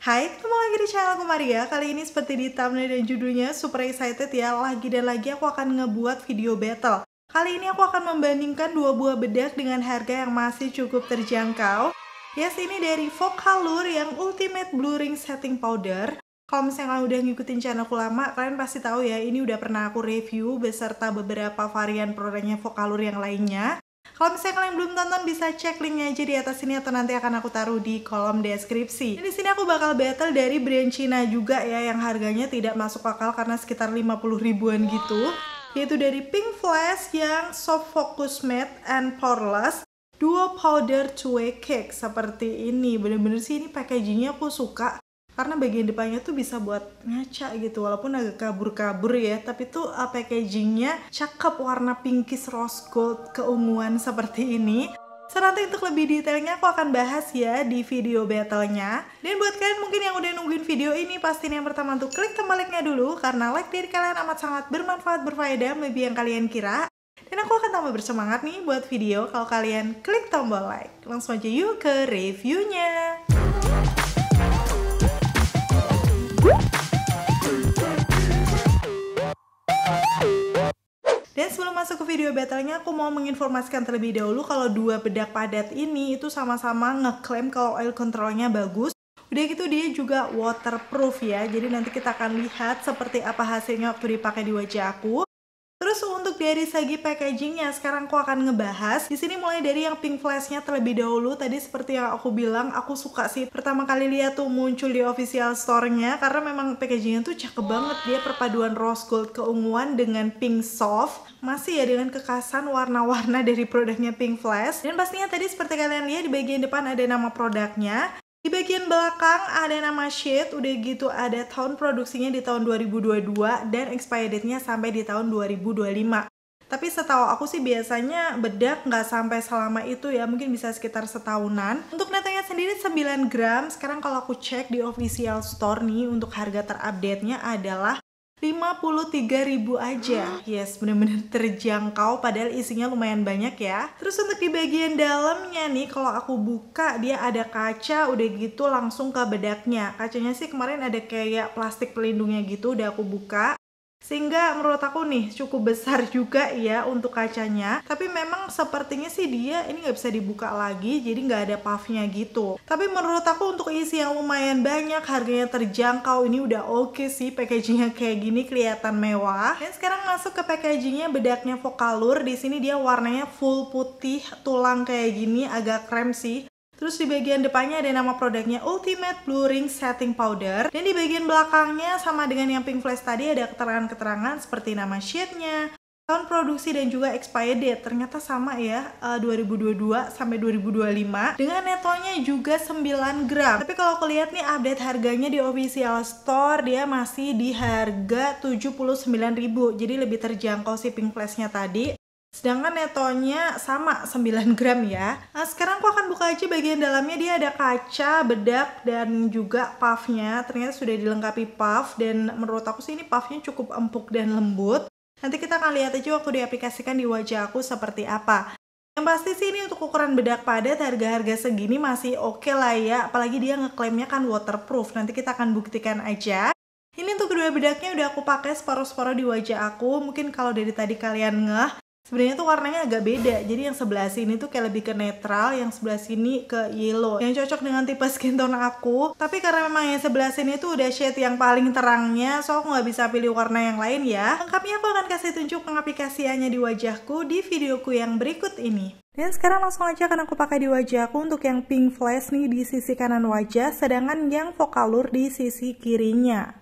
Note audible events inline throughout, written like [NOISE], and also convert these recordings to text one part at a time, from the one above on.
Hai, ketemu lagi di channel aku Maria. Kali ini seperti di thumbnail dan judulnya, super excited ya. Lagi dan lagi aku akan ngebuat video battle. Kali ini aku akan membandingkan dua buah bedak dengan harga yang masih cukup terjangkau. Yes, ini dari Vokalur yang Ultimate Blurring Setting Powder. Kalau misalnya kalian udah ngikutin channelku lama, kalian pasti tahu ya, ini udah pernah aku review beserta beberapa varian produknya Vokalur yang lainnya. Kalau misalnya kalian belum tonton bisa cek linknya aja di atas sini atau nanti akan aku taruh di kolom deskripsi. Dan di sini aku bakal battle dari brand Cina juga ya yang harganya tidak masuk akal karena sekitar 50 ribuan gitu. Yaitu dari Pink Flash yang Soft Focus Matte and Poreless Duo Powder Two Way Cake seperti ini. Bener-bener sih ini packagingnya aku suka karena bagian depannya tuh bisa buat ngaca gitu walaupun agak kabur-kabur ya tapi tuh uh, packagingnya cakep warna pinkish rose gold keunguan seperti ini So, nanti untuk lebih detailnya aku akan bahas ya di video battlenya. Dan buat kalian mungkin yang udah nungguin video ini, pastiin yang pertama untuk klik tombol like-nya dulu, karena like dari kalian amat sangat bermanfaat, berfaedah, lebih yang kalian kira. Dan aku akan tambah bersemangat nih buat video kalau kalian klik tombol like. Langsung aja yuk ke reviewnya. Dan sebelum masuk ke video battlenya, aku mau menginformasikan terlebih dahulu kalau dua bedak padat ini itu sama-sama ngeklaim kalau oil controlnya bagus. Udah gitu dia juga waterproof ya, jadi nanti kita akan lihat seperti apa hasilnya waktu dipakai di wajah aku. Terus untuk dari segi packagingnya, sekarang aku akan ngebahas. Di sini mulai dari yang pink flashnya terlebih dahulu. Tadi seperti yang aku bilang, aku suka sih pertama kali lihat tuh muncul di official store-nya. Karena memang packagingnya tuh cakep banget. Dia perpaduan rose gold keunguan dengan pink soft. Masih ya dengan kekasan warna-warna [LAUGHS] dari produknya pink flash. Dan pastinya tadi seperti kalian lihat di bagian depan ada nama produknya. Di bagian belakang ada nama shade, udah gitu ada tahun produksinya di tahun 2022 dan expired date-nya sampai di tahun 2025. Tapi setahu aku sih biasanya bedak nggak sampai selama itu ya, mungkin bisa sekitar setahunan. Untuk netanya sendiri 9 gram, sekarang kalau aku cek di official store nih untuk harga terupdate-nya adalah ribu aja. Yes, bener-bener terjangkau padahal isinya lumayan banyak ya. Terus untuk di bagian dalamnya nih, kalau aku buka dia ada kaca udah gitu langsung ke bedaknya. Kacanya sih kemarin ada kayak plastik pelindungnya gitu udah aku buka sehingga menurut aku nih cukup besar [LAUGHS] juga ya untuk kacanya tapi memang sepertinya sih dia ini nggak bisa dibuka lagi jadi nggak ada puffnya gitu tapi menurut aku untuk isi yang lumayan banyak harganya terjangkau ini udah oke okay sih packagingnya kayak gini kelihatan mewah dan sekarang masuk ke packagingnya bedaknya vokalur di sini dia warnanya full putih tulang kayak gini agak krem sih Terus di bagian depannya ada nama produknya Ultimate Blue Ring Setting Powder. Dan di bagian belakangnya sama dengan yang Pink Flash tadi ada keterangan-keterangan seperti nama shade-nya, tahun produksi dan juga expired date ternyata sama ya 2022 eh, sampai 2025 dengan netonya juga 9 gram tapi kalau aku lihat nih update harganya di official store dia masih di harga 79.000 jadi lebih terjangkau si pink Flash-nya tadi Sedangkan netonya sama 9 gram ya. Nah, sekarang aku akan buka aja bagian dalamnya. Dia ada kaca, bedak, dan juga puffnya. Ternyata sudah dilengkapi puff. Dan menurut aku sih ini puffnya cukup empuk dan lembut. Nanti kita akan lihat aja waktu diaplikasikan di wajah aku seperti apa. Yang pasti sih ini untuk ukuran bedak padat harga-harga segini masih oke okay lah ya. Apalagi dia ngeklaimnya kan waterproof. Nanti kita akan buktikan aja. Ini untuk kedua bedaknya udah aku pakai separuh separuh di wajah aku. Mungkin kalau dari tadi kalian ngeh, sebenarnya tuh warnanya agak beda jadi yang sebelah sini tuh kayak lebih ke netral yang sebelah sini ke yellow yang cocok dengan tipe skin tone aku tapi karena memang yang sebelah sini tuh udah shade yang paling terangnya so aku nggak bisa pilih warna yang lain ya lengkapnya aku akan kasih tunjuk pengaplikasiannya di wajahku di videoku yang berikut ini dan sekarang langsung aja akan aku pakai di wajahku untuk yang pink flash nih di sisi kanan wajah sedangkan yang vokalur di sisi kirinya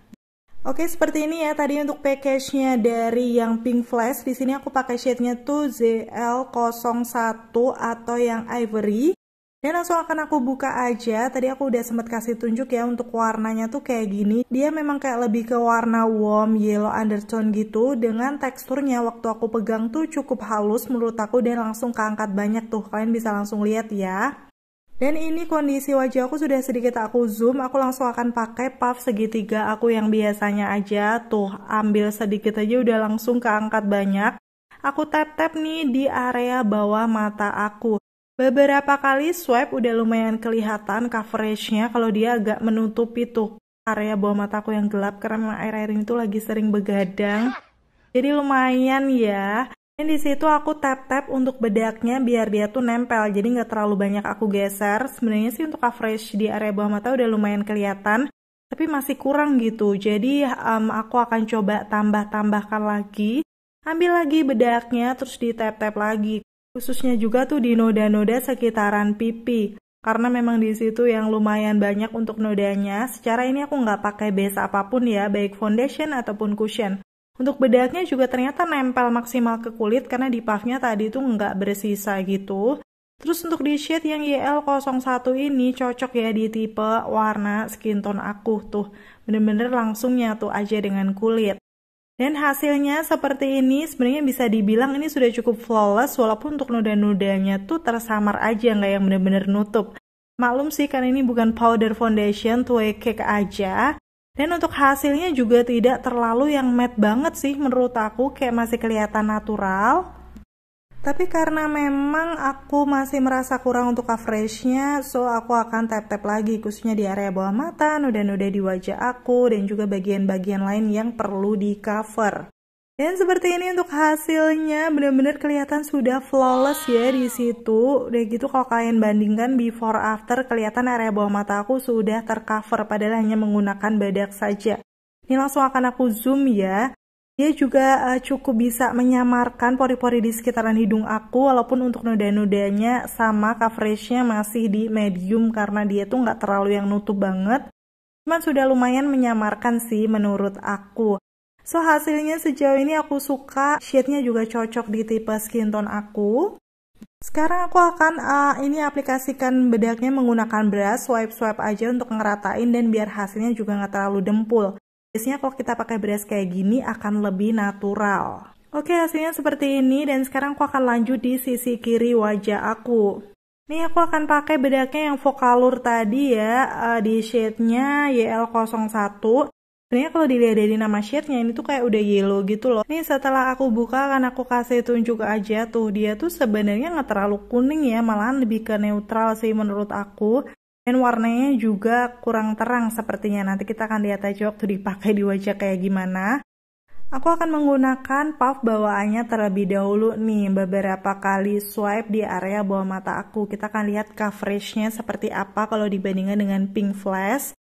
Oke, seperti ini ya tadi untuk package-nya dari yang Pink Flash. Di sini aku pakai shade-nya tuh ZL01 atau yang Ivory. Dan langsung akan aku buka aja, tadi aku udah sempat kasih tunjuk ya untuk warnanya tuh kayak gini. Dia memang kayak lebih ke warna warm yellow undertone gitu, dengan teksturnya waktu aku pegang tuh cukup halus menurut aku dan langsung keangkat banyak tuh, kalian bisa langsung lihat ya. Dan ini kondisi wajah aku sudah sedikit aku zoom, aku langsung akan pakai puff segitiga aku yang biasanya aja. Tuh, ambil sedikit aja udah langsung keangkat banyak. Aku tap-tap nih di area bawah mata aku. Beberapa kali swipe udah lumayan kelihatan coveragenya kalau dia agak menutupi tuh area bawah mataku yang gelap karena air-air ini tuh lagi sering begadang. Jadi lumayan ya di situ aku tap tap untuk bedaknya biar dia tuh nempel jadi nggak terlalu banyak aku geser sebenarnya sih untuk coverage di area bawah mata udah lumayan kelihatan tapi masih kurang gitu jadi um, aku akan coba tambah tambahkan lagi ambil lagi bedaknya terus di tap tap lagi khususnya juga tuh di noda-noda sekitaran pipi karena memang di situ yang lumayan banyak untuk nodanya. Secara ini aku nggak pakai base apapun ya, baik foundation ataupun cushion. Untuk bedaknya juga ternyata nempel maksimal ke kulit karena di puffnya tadi itu nggak bersisa gitu. Terus untuk di shade yang YL01 ini cocok ya di tipe warna skin tone aku tuh. Bener-bener langsung nyatu aja dengan kulit. Dan hasilnya seperti ini sebenarnya bisa dibilang ini sudah cukup flawless walaupun untuk noda-nodanya tuh tersamar aja nggak yang bener-bener nutup. Maklum sih karena ini bukan powder foundation, tuh cake aja. Dan untuk hasilnya juga tidak terlalu yang matte banget sih menurut aku, kayak masih kelihatan natural. Tapi karena memang aku masih merasa kurang untuk coveragenya, so aku akan tap-tap lagi khususnya di area bawah mata, noda-noda di wajah aku, dan juga bagian-bagian lain yang perlu di cover. Dan seperti ini untuk hasilnya benar-benar kelihatan sudah flawless ya di situ. Udah gitu kalau kalian bandingkan before after kelihatan area bawah mata aku sudah tercover padahal hanya menggunakan bedak saja. Ini langsung akan aku zoom ya. Dia juga uh, cukup bisa menyamarkan pori-pori di sekitaran hidung aku walaupun untuk noda-nodanya sama coveragenya masih di medium karena dia tuh nggak terlalu yang nutup banget. Cuman sudah lumayan menyamarkan sih menurut aku. So hasilnya sejauh ini aku suka, shade-nya juga cocok di tipe skin tone aku. Sekarang aku akan uh, ini aplikasikan bedaknya menggunakan brush, swipe-swipe aja untuk ngeratain dan biar hasilnya juga nggak terlalu dempul. Biasanya kalau kita pakai brush kayak gini akan lebih natural. Oke hasilnya seperti ini dan sekarang aku akan lanjut di sisi kiri wajah aku. Nih aku akan pakai bedaknya yang vokalur tadi ya, uh, di shade-nya YL01. Sebenarnya kalau dilihat dari nama shade-nya ini tuh kayak udah yellow gitu loh. Nih setelah aku buka kan aku kasih tunjuk aja tuh dia tuh sebenarnya nggak terlalu kuning ya, malahan lebih ke neutral sih menurut aku. Dan warnanya juga kurang terang sepertinya. Nanti kita akan lihat aja waktu dipakai di wajah kayak gimana. Aku akan menggunakan puff bawaannya terlebih dahulu nih beberapa kali swipe di area bawah mata aku. Kita akan lihat coveragenya seperti apa kalau dibandingkan dengan pink flash.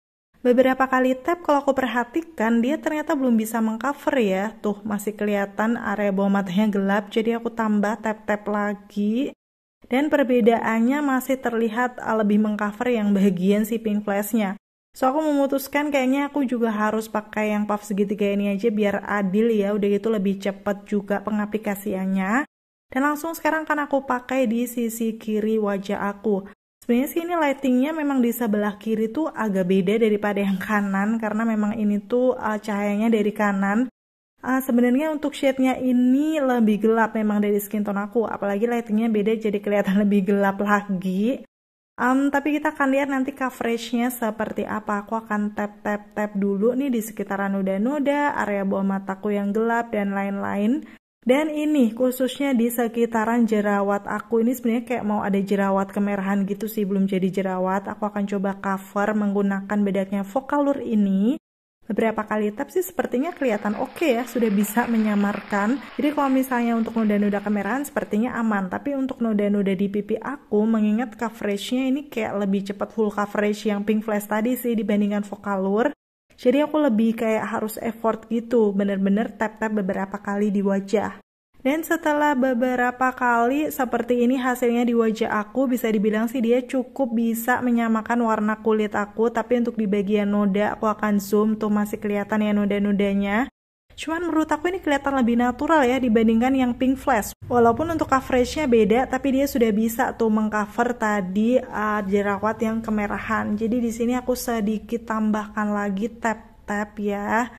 Beberapa kali tap kalau aku perhatikan dia ternyata belum bisa mengcover ya. Tuh masih kelihatan area bawah matanya gelap jadi aku tambah tap-tap lagi. Dan perbedaannya masih terlihat ah, lebih mengcover yang bagian si pink flashnya. So aku memutuskan kayaknya aku juga harus pakai yang puff segitiga ini aja biar adil ya. Udah gitu lebih cepet juga pengaplikasiannya. Dan langsung sekarang kan aku pakai di sisi kiri wajah aku. Sebenarnya sih ini lightingnya memang di sebelah kiri tuh agak beda daripada yang kanan karena memang ini tuh uh, cahayanya dari kanan. Uh, sebenarnya untuk shade-nya ini lebih gelap memang dari skin tone aku, apalagi lightingnya beda jadi kelihatan [LAUGHS] lebih gelap lagi. Um, tapi kita akan lihat nanti coveragenya seperti apa. Aku akan tap tap tap dulu nih di sekitaran noda-noda, area bawah mataku yang gelap dan lain-lain. Dan ini khususnya di sekitaran jerawat aku ini sebenarnya kayak mau ada jerawat kemerahan gitu sih belum jadi jerawat. Aku akan coba cover menggunakan bedaknya vokalur ini. Beberapa kali tap sih sepertinya kelihatan oke okay ya, sudah bisa menyamarkan. Jadi kalau misalnya untuk noda-noda kemerahan sepertinya aman, tapi untuk noda-noda di pipi aku mengingat coveragenya ini kayak lebih cepat full coverage yang pink flash tadi sih dibandingkan vokalur. Jadi aku lebih kayak harus effort gitu, bener-bener tap-tap beberapa kali di wajah. Dan setelah beberapa kali seperti ini hasilnya di wajah aku bisa dibilang sih dia cukup bisa menyamakan warna kulit aku tapi untuk di bagian noda aku akan zoom tuh masih kelihatan ya noda-nodanya. Cuman menurut aku ini kelihatan lebih natural ya dibandingkan yang Pink Flash. Walaupun untuk coveragenya beda, tapi dia sudah bisa tuh mengcover tadi uh, jerawat yang kemerahan. Jadi di sini aku sedikit tambahkan lagi tap-tap ya.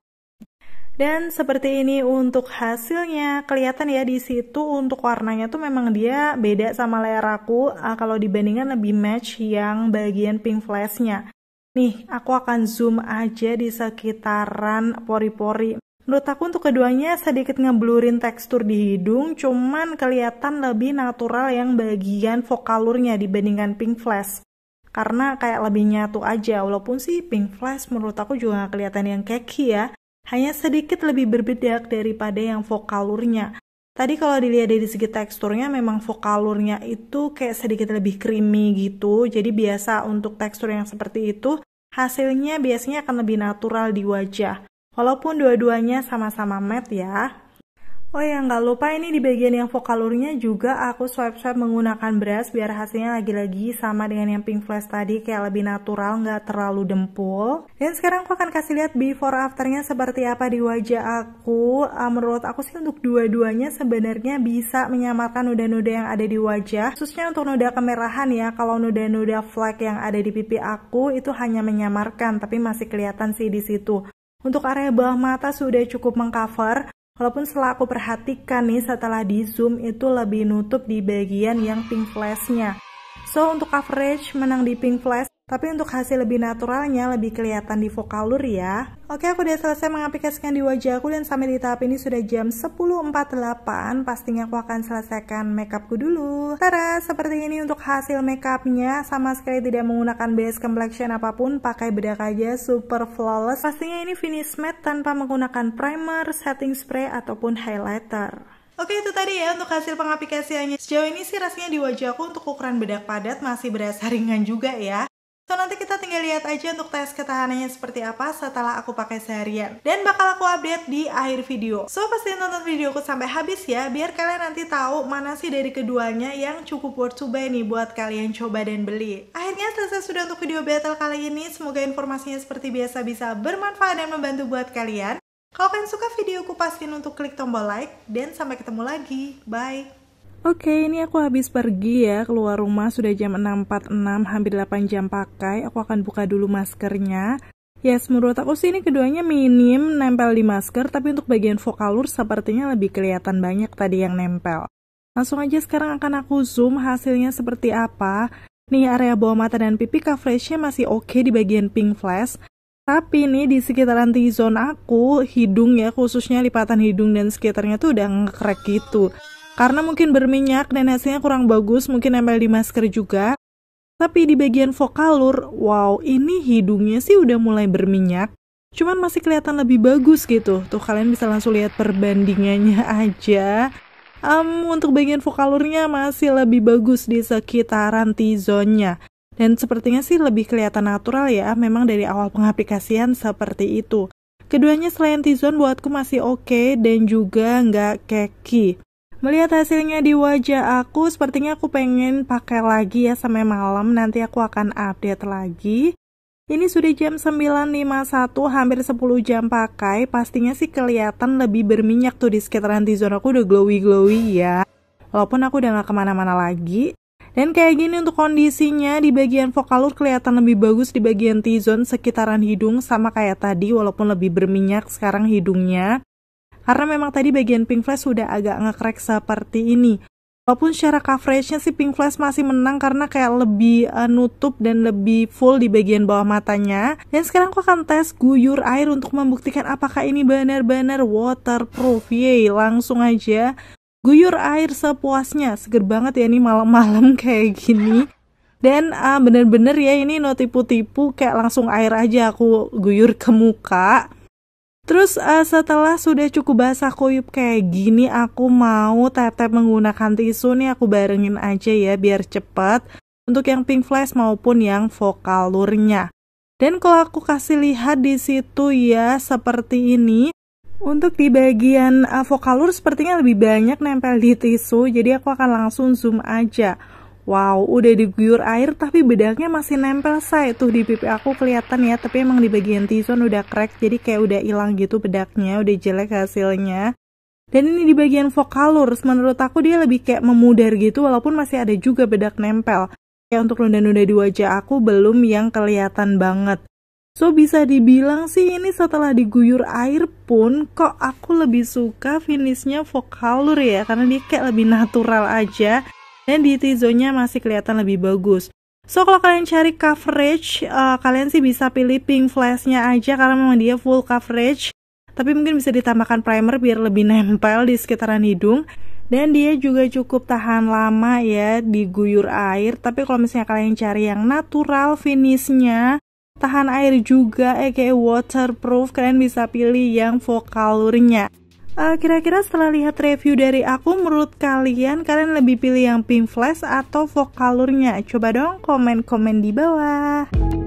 Dan seperti ini untuk hasilnya. Kelihatan ya di situ untuk warnanya tuh memang dia beda sama layar aku uh, kalau dibandingkan lebih match yang bagian pink flashnya. Nih, aku akan zoom aja di sekitaran pori-pori. Menurut aku untuk keduanya sedikit ngeblurin tekstur di hidung, cuman kelihatan lebih natural yang bagian vokalurnya dibandingkan Pink Flash. Karena kayak lebih nyatu aja, walaupun sih Pink Flash menurut aku juga gak kelihatan yang keki ya. Hanya sedikit lebih berbeda daripada yang vokalurnya. Tadi kalau dilihat dari segi teksturnya memang vokalurnya itu kayak sedikit lebih creamy gitu. Jadi biasa untuk tekstur yang seperti itu, hasilnya biasanya akan lebih natural di wajah. Walaupun dua-duanya sama-sama matte ya. Oh ya, nggak lupa ini di bagian yang vokalurnya juga aku swipe-swipe menggunakan brush biar hasilnya lagi-lagi sama dengan yang pink flash tadi kayak lebih natural, nggak terlalu dempul. Dan sekarang aku akan kasih lihat before afternya seperti apa di wajah aku. Uh, menurut aku sih untuk dua-duanya sebenarnya bisa menyamarkan noda-noda yang ada di wajah. Khususnya untuk noda kemerahan ya, kalau noda-noda flek yang ada di pipi aku itu hanya menyamarkan tapi masih kelihatan sih di situ. Untuk area bawah mata sudah cukup mengcover, walaupun setelah aku perhatikan nih setelah di zoom itu lebih nutup di bagian yang pink flashnya. So untuk coverage menang di pink flash tapi untuk hasil lebih naturalnya lebih kelihatan di vokal ya. Oke aku udah selesai mengaplikasikan di wajahku dan sampai di tahap ini sudah jam 10.48. Pastinya aku akan selesaikan makeupku dulu. Tara, seperti ini untuk hasil makeupnya sama sekali tidak menggunakan base complexion apapun. Pakai bedak aja super flawless. Pastinya ini finish matte tanpa menggunakan primer, setting spray ataupun highlighter. Oke itu tadi ya untuk hasil pengaplikasiannya Sejauh ini sih rasanya di wajahku untuk ukuran bedak padat masih berasa [LAUGHS] ringan juga ya So nanti kita tinggal lihat aja untuk tes ketahanannya seperti apa setelah aku pakai seharian. Dan bakal aku update di akhir video. So pasti nonton videoku sampai habis ya biar kalian nanti tahu mana sih dari keduanya yang cukup worth to buy nih buat kalian coba dan beli. Akhirnya selesai sudah untuk video battle kali ini. Semoga informasinya seperti biasa bisa bermanfaat dan membantu buat kalian. Kalau kalian suka videoku pastiin untuk klik tombol like dan sampai ketemu lagi. Bye. Oke, ini aku habis pergi ya, keluar rumah sudah jam 6.46, hampir 8 jam pakai. Aku akan buka dulu maskernya. Yes, menurut aku sih ini keduanya minim nempel di masker, tapi untuk bagian vokalur sepertinya lebih kelihatan banyak tadi yang nempel. Langsung aja sekarang akan aku zoom hasilnya seperti apa. Nih area bawah mata dan pipi coveragenya masih oke okay di bagian pink flash, tapi nih di sekitaran T-zone aku, hidung ya khususnya lipatan hidung dan sekitarnya tuh udah ngekrek gitu. Karena mungkin berminyak dan hasilnya kurang bagus, mungkin nempel di masker juga. Tapi di bagian vokalur, wow, ini hidungnya sih udah mulai berminyak. Cuman masih kelihatan lebih bagus gitu. Tuh kalian bisa langsung lihat perbandingannya [LAUGHS] aja. Um, untuk bagian vokalurnya masih lebih bagus di sekitaran t zone Dan sepertinya sih lebih kelihatan natural ya, memang dari awal pengaplikasian seperti itu. Keduanya selain T-zone buatku masih oke okay dan juga nggak keki. Melihat hasilnya di wajah aku, sepertinya aku pengen pakai lagi ya sampai malam. Nanti aku akan update lagi. Ini sudah jam 9.51, hampir 10 jam pakai. Pastinya sih kelihatan lebih berminyak tuh di sekitaran T-zone aku udah glowy-glowy ya. Walaupun aku udah gak kemana-mana lagi. Dan kayak gini untuk kondisinya, di bagian vokalur kelihatan lebih bagus di bagian T-zone sekitaran hidung sama kayak tadi walaupun lebih berminyak sekarang hidungnya. Karena memang tadi bagian Pink Flash sudah agak ngekrek seperti ini. Walaupun secara coveragenya si Pink Flash masih menang karena kayak lebih uh, nutup dan lebih full di bagian bawah matanya. Dan sekarang aku akan tes guyur air untuk membuktikan apakah ini benar-benar waterproof. Yay, langsung aja. Guyur air sepuasnya, seger banget ya ini malam-malam [LAUGHS] kayak gini. Dan uh, eh, bener-bener ya ini no tipu-tipu kayak langsung air aja aku guyur ke muka. Terus uh, setelah sudah cukup basah kuyup kayak gini aku mau tetep menggunakan tisu nih aku barengin aja ya biar cepat untuk yang pink flash maupun yang vokal Dan kalau aku kasih lihat di situ ya seperti ini untuk di bagian uh, vokal sepertinya lebih banyak nempel di tisu jadi aku akan langsung zoom aja. Wow, udah diguyur air tapi bedaknya masih nempel saya tuh di pipi aku kelihatan ya, tapi emang di bagian T-zone udah crack jadi kayak udah hilang gitu bedaknya, udah jelek hasilnya. Dan ini di bagian vokalurs, menurut aku dia lebih kayak memudar gitu walaupun masih ada juga bedak nempel. Ya untuk nunda-nunda di wajah aku belum yang kelihatan banget. So bisa dibilang sih ini setelah diguyur air pun kok aku lebih suka finishnya vokalur ya karena dia kayak lebih natural aja dan di T-zone-nya masih kelihatan lebih bagus. So kalau kalian cari coverage, uh, kalian sih bisa pilih pink flashnya aja karena memang dia full coverage. Tapi mungkin bisa ditambahkan primer biar lebih nempel di sekitaran hidung. Dan dia juga cukup tahan lama ya diguyur air. Tapi kalau misalnya kalian cari yang natural finishnya, tahan air juga, aka waterproof, kalian bisa pilih yang vocalurnya. Eh, kira-kira uh, setelah lihat review dari aku, menurut kalian kalian lebih pilih yang Pink Flash atau Vokalurnya? Coba dong komen-komen di bawah.